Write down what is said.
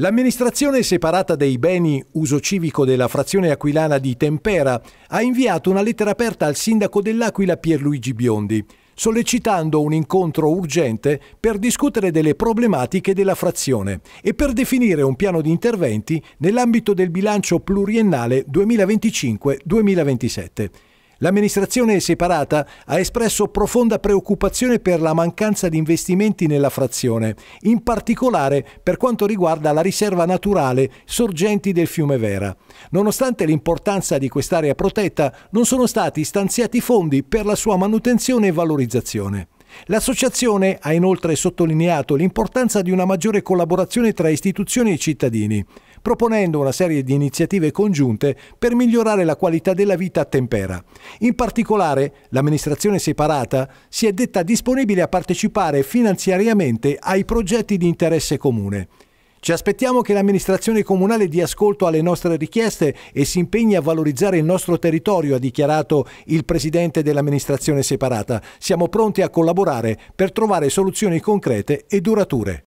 L'amministrazione separata dei beni uso civico della frazione aquilana di Tempera ha inviato una lettera aperta al sindaco dell'Aquila Pierluigi Biondi, sollecitando un incontro urgente per discutere delle problematiche della frazione e per definire un piano di interventi nell'ambito del bilancio pluriennale 2025-2027. L'amministrazione separata ha espresso profonda preoccupazione per la mancanza di investimenti nella frazione, in particolare per quanto riguarda la riserva naturale sorgenti del fiume Vera. Nonostante l'importanza di quest'area protetta, non sono stati stanziati fondi per la sua manutenzione e valorizzazione. L'associazione ha inoltre sottolineato l'importanza di una maggiore collaborazione tra istituzioni e cittadini proponendo una serie di iniziative congiunte per migliorare la qualità della vita a Tempera. In particolare, l'amministrazione separata si è detta disponibile a partecipare finanziariamente ai progetti di interesse comune. Ci aspettiamo che l'amministrazione comunale dia ascolto alle nostre richieste e si impegni a valorizzare il nostro territorio, ha dichiarato il presidente dell'amministrazione separata. Siamo pronti a collaborare per trovare soluzioni concrete e durature.